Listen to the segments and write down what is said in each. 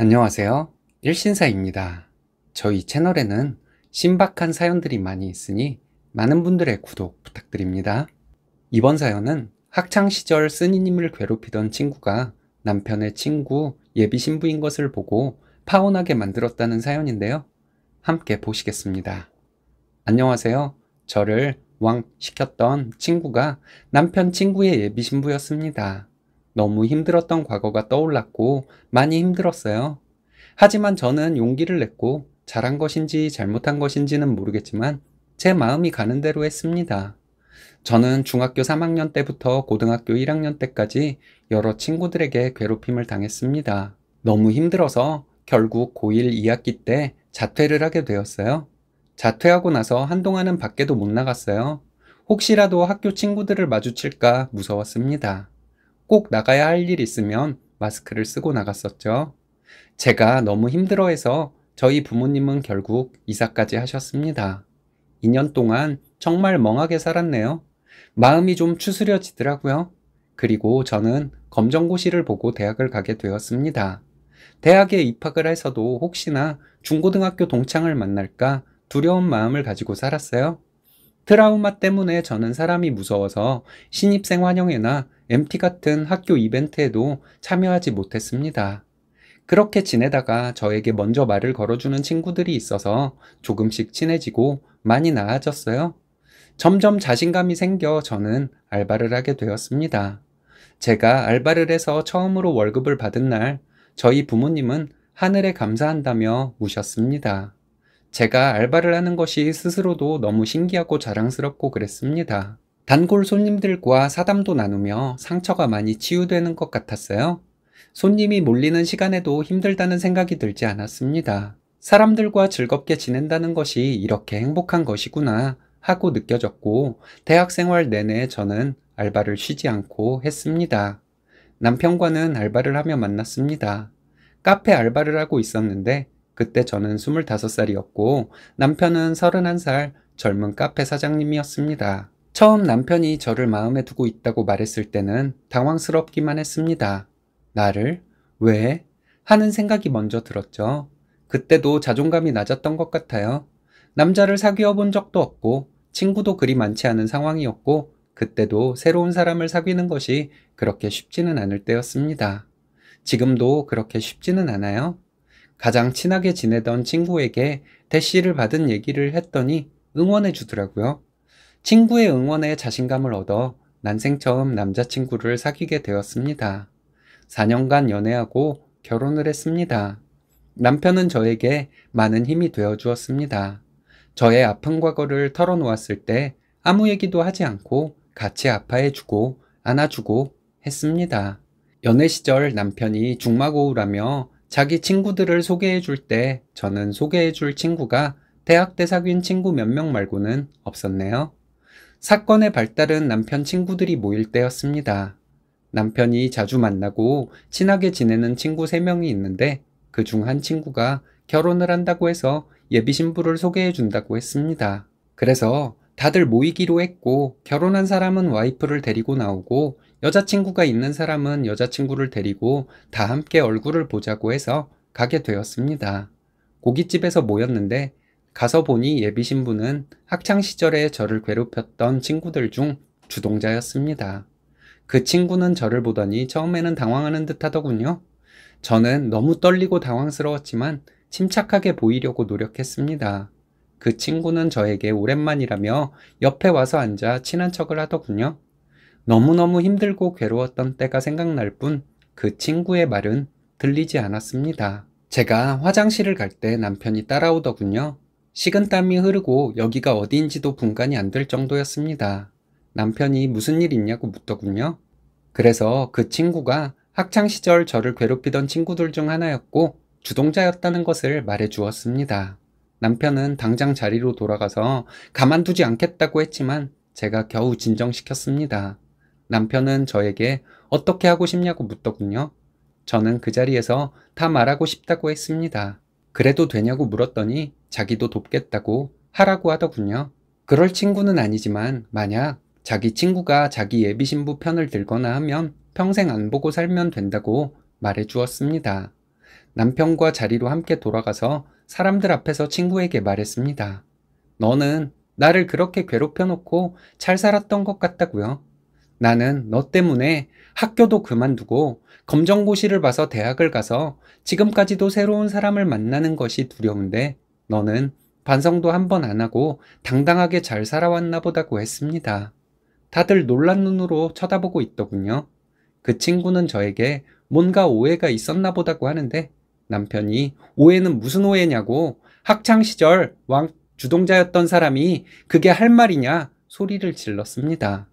안녕하세요. 일신사입니다. 저희 채널에는 신박한 사연들이 많이 있으니 많은 분들의 구독 부탁드립니다. 이번 사연은 학창시절 스님을 괴롭히던 친구가 남편의 친구 예비 신부인 것을 보고 파혼하게 만들었다는 사연인데요. 함께 보시겠습니다. 안녕하세요. 저를 왕 시켰던 친구가 남편 친구의 예비 신부였습니다. 너무 힘들었던 과거가 떠올랐고 많이 힘들었어요. 하지만 저는 용기를 냈고 잘한 것인지 잘못한 것인지는 모르겠지만 제 마음이 가는 대로 했습니다. 저는 중학교 3학년 때부터 고등학교 1학년 때까지 여러 친구들에게 괴롭힘을 당했습니다. 너무 힘들어서 결국 고1 2학기 때 자퇴를 하게 되었어요. 자퇴하고 나서 한동안은 밖에도 못 나갔어요. 혹시라도 학교 친구들을 마주칠까 무서웠습니다. 꼭 나가야 할 일 있으면 마스크를 쓰고 나갔었죠. 제가 너무 힘들어해서 저희 부모님은 결국 이사까지 하셨습니다. 2년 동안 정말 멍하게 살았네요. 마음이 좀 추스려지더라고요. 그리고 저는 검정고시를 보고 대학을 가게 되었습니다. 대학에 입학을 해서도 혹시나 중고등학교 동창을 만날까 두려운 마음을 가지고 살았어요. 트라우마 때문에 저는 사람이 무서워서 신입생 환영회나 MT 같은 학교 이벤트에도 참여하지 못했습니다. 그렇게 지내다가 저에게 먼저 말을 걸어주는 친구들이 있어서 조금씩 친해지고 많이 나아졌어요. 점점 자신감이 생겨 저는 알바를 하게 되었습니다. 제가 알바를 해서 처음으로 월급을 받은 날 저희 부모님은 하늘에 감사한다며 우셨습니다. 제가 알바를 하는 것이 스스로도 너무 신기하고 자랑스럽고 그랬습니다. 단골 손님들과 사담도 나누며 상처가 많이 치유되는 것 같았어요. 손님이 몰리는 시간에도 힘들다는 생각이 들지 않았습니다. 사람들과 즐겁게 지낸다는 것이 이렇게 행복한 것이구나 하고 느껴졌고 대학 생활 내내 저는 알바를 쉬지 않고 했습니다. 남편과는 알바를 하며 만났습니다. 카페 알바를 하고 있었는데 그때 저는 25살이었고 남편은 31살 젊은 카페 사장님이었습니다. 처음 남편이 저를 마음에 두고 있다고 말했을 때는 당황스럽기만 했습니다. 나를? 왜? 하는 생각이 먼저 들었죠. 그때도 자존감이 낮았던 것 같아요. 남자를 사귀어 본 적도 없고 친구도 그리 많지 않은 상황이었고 그때도 새로운 사람을 사귀는 것이 그렇게 쉽지는 않을 때였습니다. 지금도 그렇게 쉽지는 않아요. 가장 친하게 지내던 친구에게 대시를 받은 얘기를 했더니 응원해 주더라고요. 친구의 응원에 자신감을 얻어 난생 처음 남자친구를 사귀게 되었습니다. 4년간 연애하고 결혼을 했습니다. 남편은 저에게 많은 힘이 되어 주었습니다. 저의 아픈 과거를 털어놓았을 때 아무 얘기도 하지 않고 같이 아파해주고 안아주고 했습니다. 연애 시절 남편이 중마고우라며 자기 친구들을 소개해 줄 때 저는 소개해 줄 친구가 대학때 사귄 친구 몇 명 말고는 없었네요. 사건의 발달은 남편 친구들이 모일 때였습니다. 남편이 자주 만나고 친하게 지내는 친구 3명이 있는데 그 중 한 친구가 결혼을 한다고 해서 예비 신부를 소개해 준다고 했습니다. 그래서 다들 모이기로 했고 결혼한 사람은 와이프를 데리고 나오고 여자친구가 있는 사람은 여자친구를 데리고 다 함께 얼굴을 보자고 해서 가게 되었습니다. 고깃집에서 모였는데 가서 보니 예비 신부는 학창 시절에 저를 괴롭혔던 친구들 중 주동자였습니다. 그 친구는 저를 보더니 처음에는 당황하는 듯 하더군요. 저는 너무 떨리고 당황스러웠지만 침착하게 보이려고 노력했습니다. 그 친구는 저에게 오랜만이라며 옆에 와서 앉아 친한 척을 하더군요. 너무너무 힘들고 괴로웠던 때가 생각날 뿐 그 친구의 말은 들리지 않았습니다. 제가 화장실을 갈 때 남편이 따라오더군요. 식은땀이 흐르고 여기가 어디인지도 분간이 안 될 정도였습니다. 남편이 무슨 일 있냐고 묻더군요. 그래서 그 친구가 학창시절 저를 괴롭히던 친구들 중 하나였고 주동자였다는 것을 말해 주었습니다. 남편은 당장 자리로 돌아가서 가만두지 않겠다고 했지만 제가 겨우 진정시켰습니다. 남편은 저에게 어떻게 하고 싶냐고 묻더군요. 저는 그 자리에서 다 말하고 싶다고 했습니다. 그래도 되냐고 물었더니 자기도 돕겠다고 하라고 하더군요. 그럴 친구는 아니지만 만약 자기 친구가 자기 예비신부 편을 들거나 하면 평생 안 보고 살면 된다고 말해 주었습니다. 남편과 자리로 함께 돌아가서 사람들 앞에서 친구에게 말했습니다. 너는 나를 그렇게 괴롭혀놓고 잘 살았던 것 같다고요. 나는 너 때문에 학교도 그만두고 검정고시를 봐서 대학을 가서 지금까지도 새로운 사람을 만나는 것이 두려운데 너는 반성도 한 번 안 하고 당당하게 잘 살아왔나 보다고 했습니다. 다들 놀란 눈으로 쳐다보고 있더군요. 그 친구는 저에게 뭔가 오해가 있었나 보다고 하는데 남편이 오해는 무슨 오해냐고 학창 시절 왕 주동자였던 사람이 그게 할 말이냐 소리를 질렀습니다.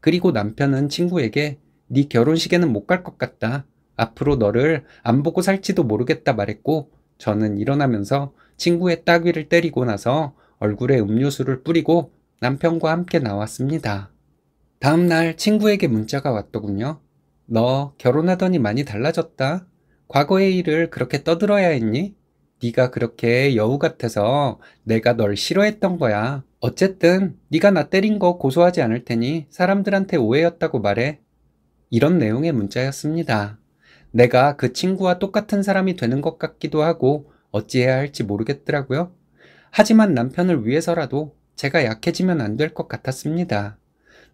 그리고 남편은 친구에게 네 결혼식에는 못 갈 것 같다. 앞으로 너를 안 보고 살지도 모르겠다 말했고 저는 일어나면서 친구의 따귀를 때리고 나서 얼굴에 음료수를 뿌리고 남편과 함께 나왔습니다. 다음날 친구에게 문자가 왔더군요. 너 결혼하더니 많이 달라졌다. 과거의 일을 그렇게 떠들어야 했니? 네가 그렇게 여우 같아서 내가 널 싫어했던 거야. 어쨌든 네가 나 때린 거 고소하지 않을 테니 사람들한테 오해였다고 말해. 이런 내용의 문자였습니다. 내가 그 친구와 똑같은 사람이 되는 것 같기도 하고 어찌해야 할지 모르겠더라고요. 하지만 남편을 위해서라도 제가 약해지면 안 될 것 같았습니다.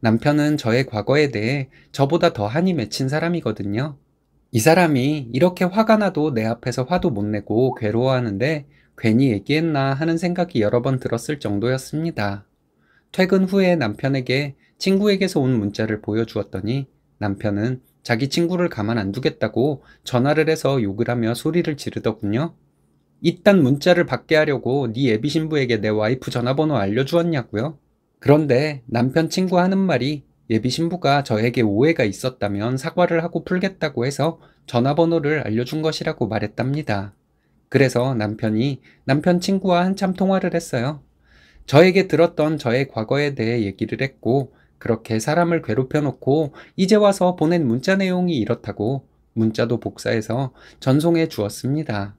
남편은 저의 과거에 대해 저보다 더 한이 맺힌 사람이거든요. 이 사람이 이렇게 화가 나도 내 앞에서 화도 못 내고 괴로워하는데 괜히 얘기했나 하는 생각이 여러 번 들었을 정도였습니다. 퇴근 후에 남편에게 친구에게서 온 문자를 보여주었더니 남편은 자기 친구를 가만 안 두겠다고 전화를 해서 욕을 하며 소리를 지르더군요. 이딴 문자를 받게 하려고 네예비 신부에게 내 와이프 전화번호 알려주었냐고요? 그런데 남편 친구 하는 말이 예비 신부가 저에게 오해가 있었다면 사과를 하고 풀겠다고 해서 전화번호를 알려준 것이라고 말했답니다. 그래서 남편이 남편 친구와 한참 통화를 했어요. 저에게 들었던 저의 과거에 대해 얘기를 했고, 그렇게 사람을 괴롭혀 놓고, 이제 와서 보낸 문자 내용이 이렇다고 문자도 복사해서 전송해 주었습니다.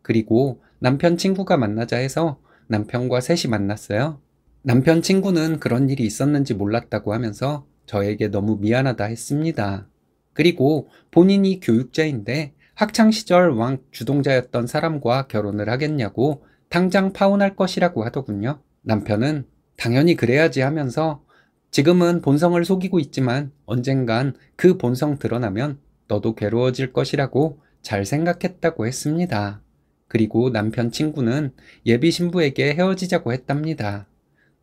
그리고 남편 친구가 만나자 해서 남편과 셋이 만났어요. 남편 친구는 그런 일이 있었는지 몰랐다고 하면서 저에게 너무 미안하다 했습니다. 그리고 본인이 교육자인데 학창시절 왕 주동자였던 사람과 결혼을 하겠냐고 당장 파혼할 것이라고 하더군요. 남편은 당연히 그래야지 하면서 지금은 본성을 속이고 있지만 언젠간 그 본성 드러나면 너도 괴로워질 것이라고 잘 생각했다고 했습니다. 그리고 남편 친구는 예비 신부에게 헤어지자고 했답니다.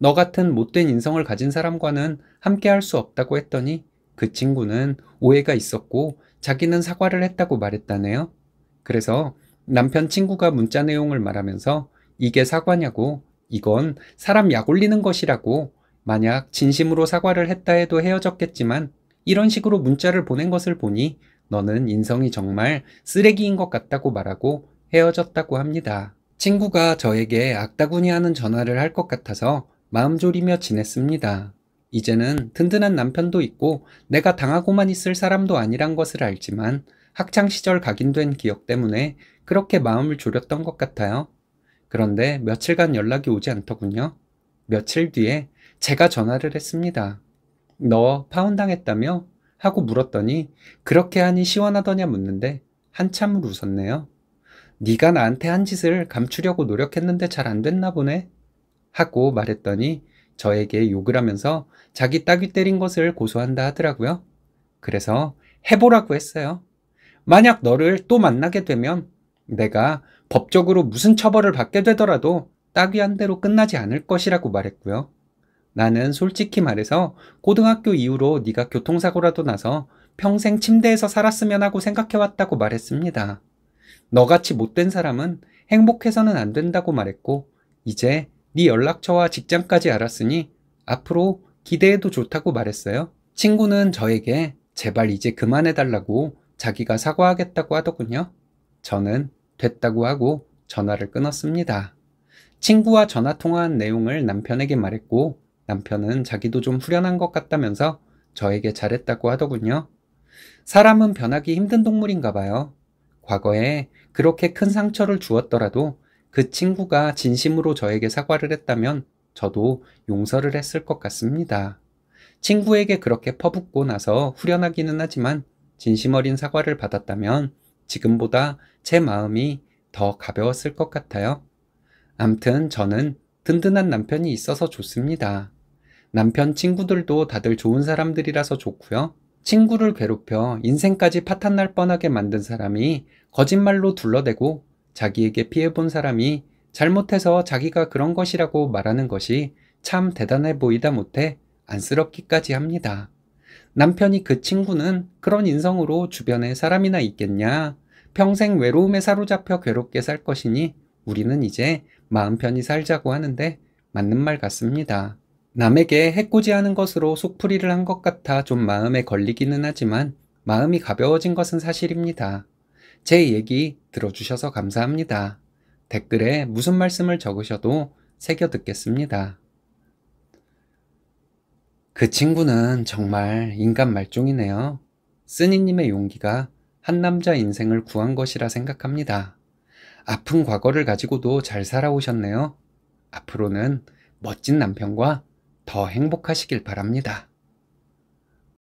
너 같은 못된 인성을 가진 사람과는 함께 할 수 없다고 했더니 그 친구는 오해가 있었고 자기는 사과를 했다고 말했다네요. 그래서 남편 친구가 문자 내용을 말하면서 이게 사과냐고 이건 사람 약 올리는 것이라고 만약 진심으로 사과를 했다 해도 헤어졌겠지만 이런 식으로 문자를 보낸 것을 보니 너는 인성이 정말 쓰레기인 것 같다고 말하고 헤어졌다고 합니다. 친구가 저에게 악다구니 하는 전화를 할 것 같아서 마음 졸이며 지냈습니다. 이제는 든든한 남편도 있고 내가 당하고만 있을 사람도 아니란 것을 알지만 학창시절 각인된 기억 때문에 그렇게 마음을 졸였던 것 같아요. 그런데 며칠간 연락이 오지 않더군요. 며칠 뒤에 제가 전화를 했습니다. 너 파혼당했다며? 하고 물었더니 그렇게 하니 시원하더냐 묻는데 한참을 웃었네요. 네가 나한테 한 짓을 감추려고 노력했는데 잘 안 됐나 보네. 하고 말했더니 저에게 욕을 하면서 자기 따귀 때린 것을 고소한다 하더라고요. 그래서 해보라고 했어요. 만약 너를 또 만나게 되면 내가 법적으로 무슨 처벌을 받게 되더라도 따귀한 대로 끝나지 않을 것이라고 말했고요. 나는 솔직히 말해서 고등학교 이후로 네가 교통사고라도 나서 평생 침대에서 살았으면 하고 생각해왔다고 말했습니다. 너같이 못된 사람은 행복해서는 안 된다고 말했고 이제 네 연락처와 직장까지 알았으니 앞으로 기대해도 좋다고 말했어요. 친구는 저에게 제발 이제 그만해달라고 자기가 사과하겠다고 하더군요. 저는 됐다고 하고 전화를 끊었습니다. 친구와 전화 통화한 내용을 남편에게 말했고 남편은 자기도 좀 후련한 것 같다면서 저에게 잘했다고 하더군요. 사람은 변하기 힘든 동물인가 봐요. 과거에 그렇게 큰 상처를 주었더라도 그 친구가 진심으로 저에게 사과를 했다면 저도 용서를 했을 것 같습니다. 친구에게 그렇게 퍼붓고 나서 후련하기는 하지만 진심 어린 사과를 받았다면 지금보다 제 마음이 더 가벼웠을 것 같아요. 암튼 저는 든든한 남편이 있어서 좋습니다. 남편 친구들도 다들 좋은 사람들이라서 좋고요. 친구를 괴롭혀 인생까지 파탄날 뻔하게 만든 사람이 거짓말로 둘러대고 자기에게 피해본 사람이 잘못해서 자기가 그런 것이라고 말하는 것이 참 대단해 보이다 못해 안쓰럽기까지 합니다. 남편이 그 친구는 그런 인성으로 주변에 사람이나 있겠냐. 평생 외로움에 사로잡혀 괴롭게 살 것이니 우리는 이제 마음 편히 살자고 하는데 맞는 말 같습니다. 남에게 해코지하는 것으로 속풀이를 한 것 같아 좀 마음에 걸리기는 하지만 마음이 가벼워진 것은 사실입니다. 제 얘기 들어주셔서 감사합니다. 댓글에 무슨 말씀을 적으셔도 새겨 듣겠습니다. 그 친구는 정말 인간 말종이네요. 쓰니님의 용기가 한 남자 인생을 구한 것이라 생각합니다. 아픈 과거를 가지고도 잘 살아오셨네요. 앞으로는 멋진 남편과 더 행복하시길 바랍니다.